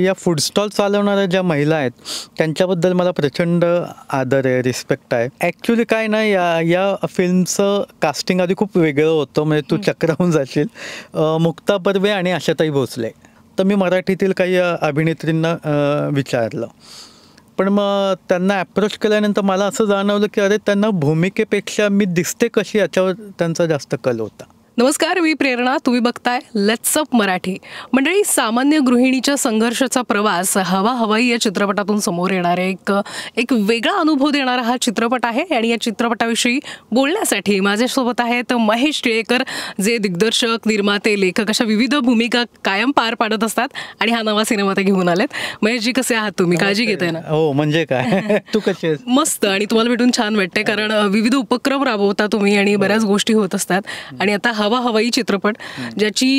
या food stall चालवणाऱ्या ज्या महिला आहेत त्यांच्याबद्दल मला प्रचंड आदर आहे रिस्पेक्ट आहे ॲक्च्युली काय ना या या फिल्मचं कास्टिंग आधी खूप वेगळं होतं म्हणजे तू चक्राहून जाशील मुक्ता बर्वे आणि आशाताई भोसले तर मी मराठीतील काही अभिनेत्रींना विचारलं पण मग त्यांना अप्रोच केल्यानंतर मला असं जाणवलं की अरे त्यांना भूमिकेपेक्षा मी दिसते कशी याच्यावर त्यांचा जास्त कल होता नमस्कार मी प्रेरणा तुम्ही बघताय लेट्सअप मराठी मंडळी सामान्य गृहिणीच्या संघर्षाचा प्रवास हवा हवाई या चित्रपटातून समोर येणार एक एक वेगळा अनुभव देणारा हा चित्रपट आहे आणि या चित्रपटाविषयी बोलण्यासाठी माझ्यासोबत आहेत महेश टिळेकर जे दिग्दर्शक निर्माते लेखक अशा विविध भूमिका कायम पार पाडत असतात आणि हा नवा सिनेमा ते घेऊन आलेत महेशजी कसे आहात तुम्ही काळजी घेताय ना हो म्हणजे काय तू कसे मस्त आणि तुम्हाला भेटून छान वाटते कारण विविध उपक्रम राबवता तुम्ही आणि बऱ्याच गोष्टी होत असतात आणि आता हवा हवाई चित्रपट ज्याची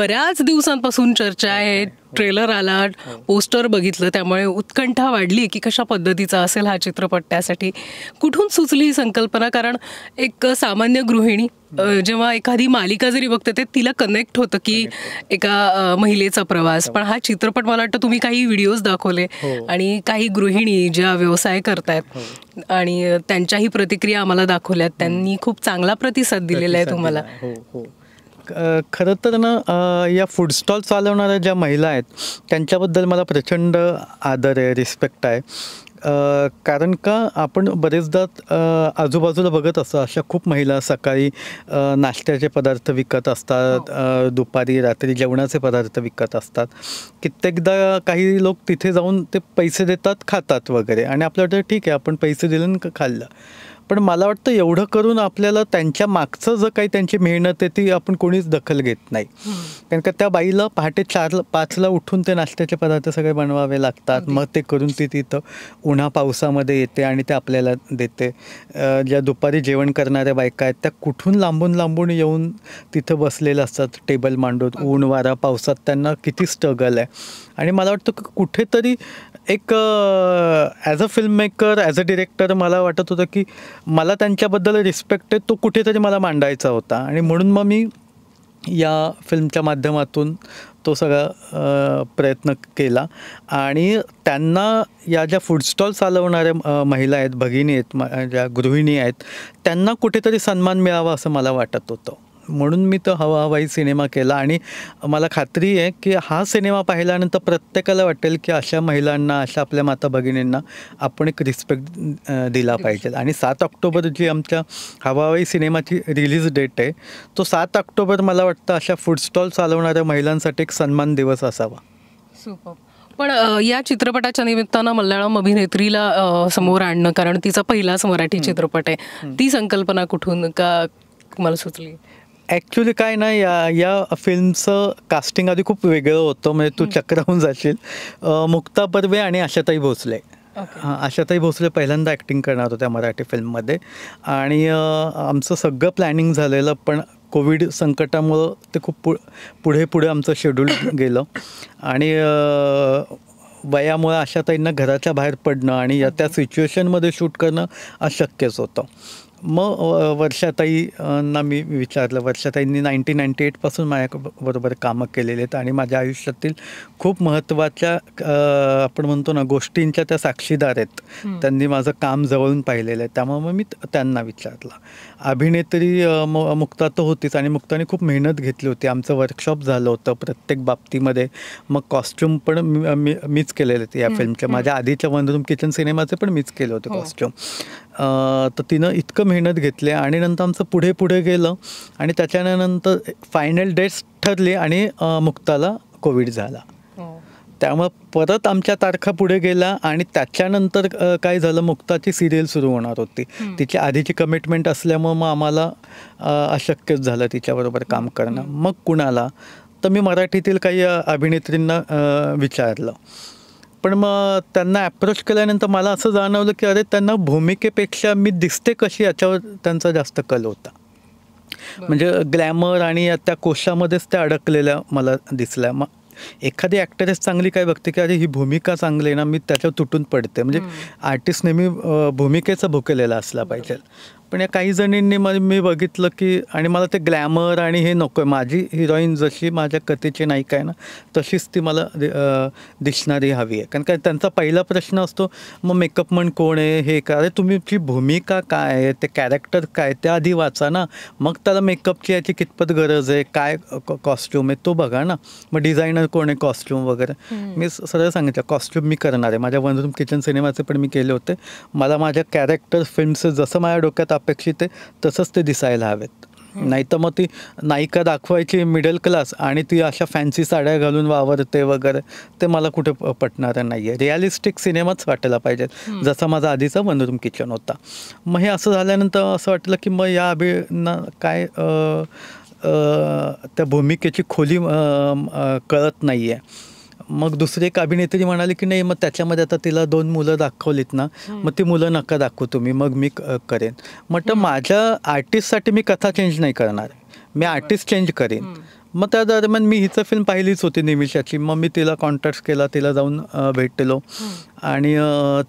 बऱ्याच दिवसांपासून चर्चा आहे ट्रेलर आला हो. पोस्टर बघितलं त्यामुळे उत्कंठा वाढली की कशा पद्धतीचा असेल हा चित्रपट त्यासाठी कुठून सुचली ही संकल्पना कारण एक सामान्य गृहिणी जेव्हा एखादी मालिका जरी बघते ते तिला कनेक्ट होतं की एका महिलेचा प्रवास हो. पण हा चित्रपट मला वाटतं तुम्ही काही व्हिडिओज दाखवले हो. आणि काही गृहिणी ज्या व्यवसाय करतायत आणि त्यांच्याही प्रतिक्रिया आम्हाला दाखवल्यात त्यांनी खूप चांगला प्रतिसाद दिलेला आहे तुम्हाला खरं तर ना या फूड स्टॉल चालवणाऱ्या ज्या महिला आहेत त्यांच्याबद्दल मला प्रचंड आदर आहे रिस्पेक्ट आहे कारण का आपण बरेचदा आजूबाजूला बघत असतो अशा खूप महिला सकाळी नाश्त्याचे पदार्थ विकत असतात हो. दुपारी रात्री जेवणाचे पदार्थ विकत असतात कित्येकदा काही लोक तिथे जाऊन ते पैसे देतात खातात वगैरे आणि वाटतं ठीक आहे आपण पैसे दिले खाल्लं पण मला वाटतं एवढं करून आपल्याला त्यांच्या मागचं जर काही त्यांची मेहनत आहे ती आपण कोणीच दखल घेत नाही कारण का त्या बाईला पहाटे चार पाचला उठून ते नाश्त्याचे पदार्थ सगळे बनवावे लागतात मग ते करून ती तिथं उन्हा पावसामध्ये येते आणि ते आपल्याला देते ज्या दुपारी जेवण करणाऱ्या बायका आहेत त्या कुठून लांबून लांबून येऊन तिथं बसलेल्या असतात टेबल मांडून ऊन वारा पावसात त्यांना किती स्ट्रगल आहे आणि मला वाटतं कुठेतरी एक as a film maker as a director मला वाटत होतं की मला त्यांच्याबद्दल रिस्पेक्ट आहे तो कुठेतरी मला मांडायचा होता आणि म्हणून मग मी या फिल्मच्या माध्यमातून तो सगळा प्रयत्न केला आणि त्यांना या ज्या फूडस्टॉल चालवणाऱ्या महिला आहेत भगिनी आहेत ज्या गृहिणी आहेत त्यांना कुठेतरी सन्मान मिळावा असं मला वाटत होतं म्हणून मी तो हवा हवाई सिनेमा केला आणि मला खात्री आहे की हा सिनेमा पाहिल्यानंतर प्रत्येकाला वाटेल की अशा महिलांना अशा आपल्या माता भगिनींना आपण एक रिस्पेक्ट दिला पाहिजे आणि सात ऑक्टोबर जी आमच्या हवा हवाई सिनेमाची रिलीज डेट आहे तो सात ऑक्टोबर मला वाटतं अशा फूडस्टॉल चालवणाऱ्या महिलांसाठी एक सन्मान दिवस असावा सुपर पण या चित्रपटाच्या निमित्तानं मल्याळम अभिनेत्रीला समोर आणणं कारण तिचा पहिलाच मराठी चित्रपट आहे ती संकल्पना कुठून का मला सुचली ॲक्च्युली काय नाही या या फिल्मचं कास्टिंग आधी खूप वेगळं होतं म्हणजे तू चक्रावून जाशील मुक्ता बर्वे आणि आशाताई भोसले आशाताई भोसले पहिल्यांदा ॲक्टिंग करणार होत्या मराठी फिल्ममध्ये आणि आमचं सगळं प्लॅनिंग झालेलं पण कोविड संकटामुळं ते खूप पु पुढे पुढे आमचं शेड्यूल गेलं आणि वयामुळे आशाताईंना घराच्या बाहेर पडणं आणि या त्या सिच्युएशनमध्ये शूट करणं अशक्यच होतं मग वर्षाताईंना मी विचारलं वर्षाताईंनी नाईन्टीन नाईन्टी एटपासून माझ्या बरोबर कामं केलेली आहेत आणि माझ्या आयुष्यातील खूप महत्त्वाच्या आपण म्हणतो ना गोष्टींच्या त्या साक्षीदार आहेत त्यांनी माझं काम जवळून पाहिलेलं आहे त्यामुळे मग मी त्यांना विचारलं अभिनेत्री मुक्ता तर होतीच आणि मुक्ताने खूप मेहनत घेतली होती आमचं वर्कशॉप झालं होतं प्रत्येक बाबतीमध्ये मग कॉस्ट्युम पण मीच केलेले होते या फिल्मच्या माझ्या आधीच्या वनरूम किचन सिनेमाचे पण मीच केले होते हो. कॉस्ट्युम तर तिनं इतकं मेहनत घेतली आणि नंतर आमचं पुढे पुढे गेलं आणि त्याच्यानंतर फायनल डेट्स ठरली आणि मुक्ताला कोविड झाला हो. त्यामुळं परत आमच्या तारखा पुढे गेला आणि त्याच्यानंतर काय झालं मुक्ताची सिरियल सुरू होणार होती तिची आधीची कमिटमेंट असल्यामुळं मग आम्हाला अशक्यच झालं तिच्याबरोबर काम करणं मग कुणाला तर मी मराठीतील काही अभिनेत्रींना विचारलं पण मग त्यांना अप्रोच केल्यानंतर मला असं जाणवलं की अरे त्यांना भूमिकेपेक्षा मी दिसते कशी याच्यावर त्यांचा जास्त कल होता म्हणजे ग्लॅमर आणि त्या कोशामध्येच त्या अडकलेल्या मला दिसल्या मग एखादी ॲक्टरेस चांगली काय बघते की अरे ही भूमिका चांगली आहे ना मी त्याच्यावर तुटून पडते म्हणजे आर्टिस्ट नेहमी भूमिकेचा भुकेलेला असला पाहिजे पण या काही जणींनी मग मी बघितलं की आणि मला ते ग्लॅमर आणि हे नको आहे माझी हिरोईन जशी माझ्या कथेची नायिका आहे ना तशीच ती मला दिसणारी हवी आहे कारण काय त्यांचा पहिला प्रश्न असतो मग मेकअप म्हण कोण आहे हे का अरे तुमची भूमिका काय आहे ते कॅरेक्टर काय त्या आधी वाचा ना मग त्याला मेकअपची याची कितपत गरज आहे काय कॉस्ट्यूम आहे तो बघा ना मग डिझायनर कोण आहे कॉस्ट्यूम वगैरे मी सरळ सांगितलं कॉस्ट्यूम मी करणार आहे माझ्या वनरूम किचन सिनेमाचे पण मी केले होते मला माझ्या कॅरेक्टर फिल्मचं जसं माझ्या डोक्यात अपेक्षित आहे तसंच ते दिसायला हवेत नाही तर मग ती नायिका दाखवायची मिडल क्लास आणि ती अशा फॅन्सी साड्या घालून वावरते वगैरे ते मला कुठे पटणारं नाही आहे रिअलिस्टिक सिनेमाच वाटायला पाहिजेत जसा माझा आधीचा वनरूम किचन होता मग हे असं झाल्यानंतर असं वाटलं की मग या अभिना काय त्या भूमिकेची खोली कळत नाही आहे मग दुसरी एक अभिनेत्री म्हणाली की नाही मग त्याच्यामध्ये आता तिला दोन मुलं दाखवलीत ना मग ती मुलं नका दाखवू तुम्ही मग मी करेन म्हटलं माझ्या आर्टिस्टसाठी मी कथा चेंज नाही करणार मी आर्टिस्ट चेंज करेन मग त्या दरम्यान मी हिचं फिल्म पाहिलीच होती निमिषाची मग मी तिला कॉन्टॅक्ट केला तिला जाऊन भेटलो आणि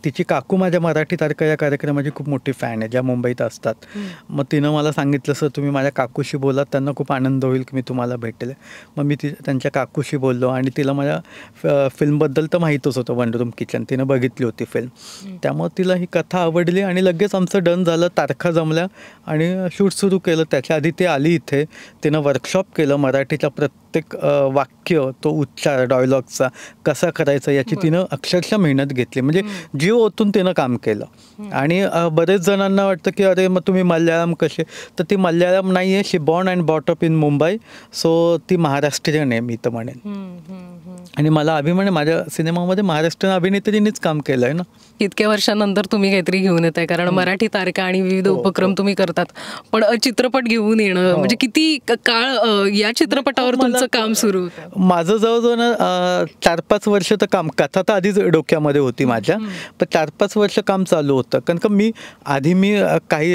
तिची काकू माझ्या मराठी तारखा या कार्यक्रमाची खूप मोठी फॅन आहे ज्या मुंबईत असतात मग तिनं मला सांगितलं सर तुम्ही माझ्या काकूशी बोला त्यांना खूप आनंद होईल की मी तुम्हाला भेटेल मग मी ति त्यांच्या काकूशी बोललो आणि तिला माझ्या फिल्मबद्दल तर माहीतच होतं वन रूम किचन तिनं बघितली होती फिल्म त्यामुळे तिला ही कथा आवडली आणि लगेच आमचं डन झालं तारखा जमल्या आणि शूट सुरू केलं त्याच्या आधी ती आली इथे तिनं वर्कशॉप केलं मराठी मराठीचा प्रत्येक वाक्य तो उच्चार डायलॉगचा कसा करायचा याची तिनं अक्षरशः मेहनत घेतली म्हणजे जीव ओतून तिनं काम केलं आणि बरेच जणांना वाटतं की अरे मग तुम्ही मल्याळम कसे तर ती मल्याळम नाही आहे she born and brought up in Mumbai so ती महाराष्ट्रीयन आहे मी तर म्हणेन आणि मला अभिमान आहे माझ्या सिनेमामध्ये महाराष्ट्र अभिनेत्रीनीच काम केलं आहे ना इतक्या वर्षानंतर तुम्ही काहीतरी घेऊन येत आहे कारण हो. मराठी तारका आणि विविध हो, हो. उपक्रम तुम्ही करतात पण चित्रपट घेऊन येणं म्हणजे किती काळ या चित्रपटावर तुमचं काम सुरू माझं जवळजवळ चार पाच वर्ष तर काम कथा तर आधीच डोक्यामध्ये होती माझ्या पण चार पाच वर्ष काम चालू होतं कारण का मी आधी मी काही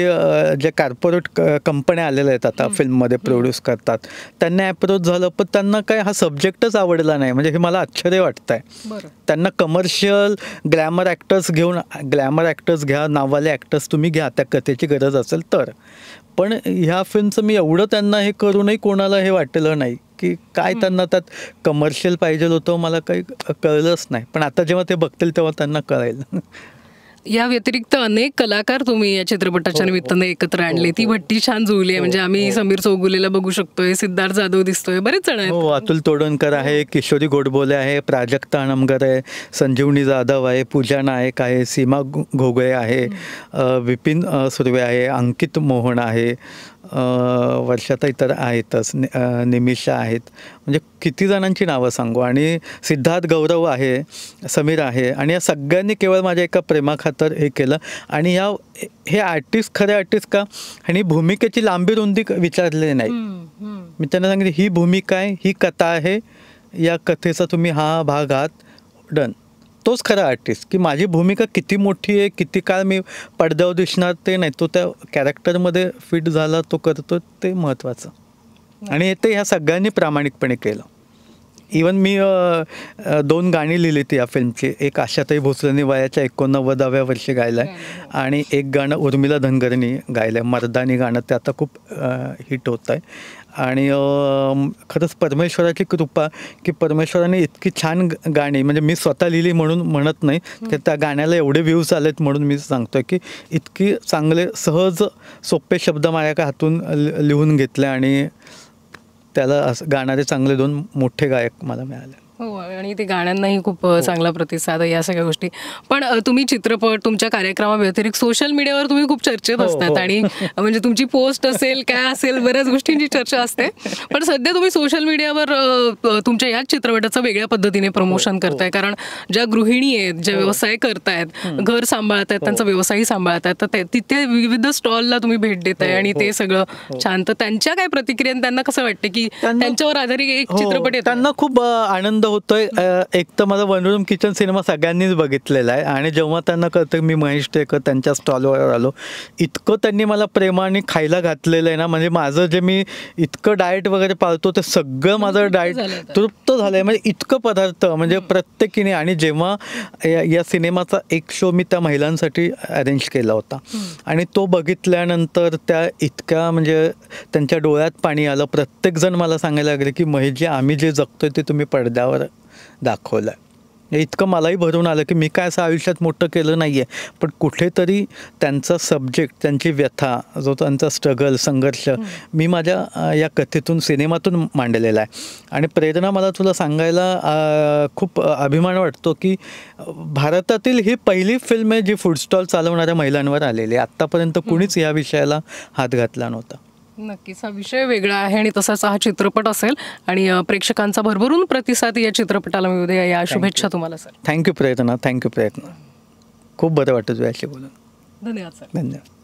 ज्या कॉर्पोरेट कंपन्या आलेल्या आहेत आता फिल्ममध्ये प्रोड्यूस करतात त्यांना अप्रोच झालं पण त्यांना काय हा सब्जेक्टच आवडला नाही म्हणजे हे मला आश्चर्य वाटत आहे त्यांना कमर्शियल ग्लॅमर ॲक्टर्स घेऊन ग्लॅमर ॲक्टर्स घ्या नावाले ॲक्टर्स तुम्ही घ्या त्या कथेची गरज असेल तर पण ह्या फिल्मचं मी एवढं त्यांना हे करूनही कोणाला हे वाटलं नाही की काय त्यांना त्यात कमर्शियल पाहिजे होतं मला काही कळलंच नाही पण आता जेव्हा ते बघतील तेव्हा त्यांना कळेल या व्यतिरिक्त अनेक कलाकार तुम्ही या चित्रपटाच्या हो, हो. निमित्ताने एकत्र आणले हो, ती भट्टी छान जुळली आहे म्हणजे आम्ही समीर चौगुलेला बघू शकतोय सिद्धार्थ जाधव दिसतोय बरेच जण आहेत अतुल तोडणकर आहे किशोरी गोडबोले आहे प्राजक्ता अणमगर आहे संजीवनी जाधव आहे पूजा नायक आहे सीमा घोगळे आहे विपिन सुर्वे आहे अंकित मोहन आहे वर्षात इतर आहेतच निमिषा आहेत म्हणजे किती जणांची नावं सांगू आणि सिद्धार्थ गौरव आहे समीर आहे आणि या सगळ्यांनी केवळ माझ्या एका प्रेमाखातर हे केलं आणि या हे आर्टिस्ट खरे आर्टिस्ट का आणि भूमिकेची लांबी रुंदी विचारलेली नाही मी त्यांना सांगितलं ही भूमिका आहे ही कथा आहे या कथेचा तुम्ही हा भाग आहात डन तोच खरा आर्टिस्ट की माझी भूमिका किती मोठी आहे किती काळ मी पडद्यावर दिसणार ते नाही तो त्या कॅरेक्टरमध्ये फिट झाला तो करतो ते महत्त्वाचं आणि ते ह्या सगळ्यांनी प्रामाणिकपणे केलं इवन मी दोन गाणी लिहिली ती या फिल्मची एक आशाताई भोसलेनी वयाच्या एकोणनव्वदाव्या वर्षी गायला आहे आणि एक गाणं उर्मिला धनगरनी गायलं आहे मर्दानी गाणं ते आता खूप हिट होत आहे आणि खरंच परमेश्वराची कृपा की परमेश्वराने इतकी छान गाणी म्हणजे मी स्वतः लिहिली म्हणून म्हणत नाही तर त्या गाण्याला एवढे व्ह्यूज आलेत म्हणून मी सांगतो की इतकी चांगले सहज सोपे शब्द माझ्या का हातून लिहून घेतले आणि त्याला असं गाणारे चांगले दोन मोठे गायक मला मिळाले आणि ते गाण्यांनाही खूप हो. चांगला प्रतिसाद या सगळ्या गोष्टी पण तुम्ही चित्रपट तुमच्या कार्यक्रमाव्यतिरिक्त सोशल मीडियावर तुम्ही खूप चर्चेत हो, असतात हो. आणि म्हणजे तुमची पोस्ट असेल काय असेल बऱ्याच गोष्टींची चर्चा असते पण सध्या तुम्ही सोशल मीडियावर तुमच्या याच चित्रपटाचं वेगळ्या पद्धतीने प्रमोशन करताय कारण ज्या गृहिणी आहेत ज्या व्यवसाय करतायत घर सांभाळतायत त्यांचा व्यवसायही सांभाळतात तर तिथे विविध स्टॉलला तुम्ही भेट देताय आणि ते सगळं छान तर त्यांच्या काय प्रतिक्रिया त्यांना कसं वाटतं की त्यांच्यावर आधारित एक चित्रपट त्यांना खूप आनंद होतोय एक तर माझा वनरूम किचन सिनेमा सगळ्यांनीच बघितलेला आहे आणि जेव्हा त्यांना कळतं मी महेश टेकर त्यांच्या स्टॉलवर आलो इतकं त्यांनी मला प्रेमाने खायला घातलेलं आहे ना म्हणजे माझं जे मी इतकं डाएट वगैरे पाळतो ते सगळं माझं डाएट तृप्त झालं आहे म्हणजे इतकं पदार्थ म्हणजे प्रत्येकीने आणि जेव्हा या सिनेमाचा एक शो मी त्या महिलांसाठी अरेंज केला होता आणि तो बघितल्यानंतर त्या इतक्या म्हणजे त्यांच्या डोळ्यात पाणी आलं प्रत्येकजण मला सांगायला लागले की महेश जे आम्ही जे जगतोय ते तुम्ही पडद्यावर दाखवलं आहे इतकं मलाही भरून आलं की मी काय असं आयुष्यात मोठं केलं नाही आहे पण कुठेतरी त्यांचा सब्जेक्ट त्यांची व्यथा जो त्यांचा स्ट्रगल संघर्ष मी माझ्या या कथेतून सिनेमातून मांडलेला आहे आणि प्रेरणा मला तुला सांगायला खूप अभिमान वाटतो की भारतातील ही पहिली फिल्म आहे जी फूडस्टॉल चालवणाऱ्या महिलांवर आलेली आहे आत्तापर्यंत कुणीच या विषयाला हात घातला नव्हता नक्कीच हा विषय वेगळा आहे आणि तसाच हा चित्रपट असेल आणि प्रेक्षकांचा भरभरून प्रतिसाद या चित्रपटाला मिळू द्या या शुभेच्छा तुम्हाला सर थँक्यू प्रयत्न थँक्यू प्रयत्न खूप बरं वाटतं तुझ्याशी बोलून धन्यवाद सर धन्यवाद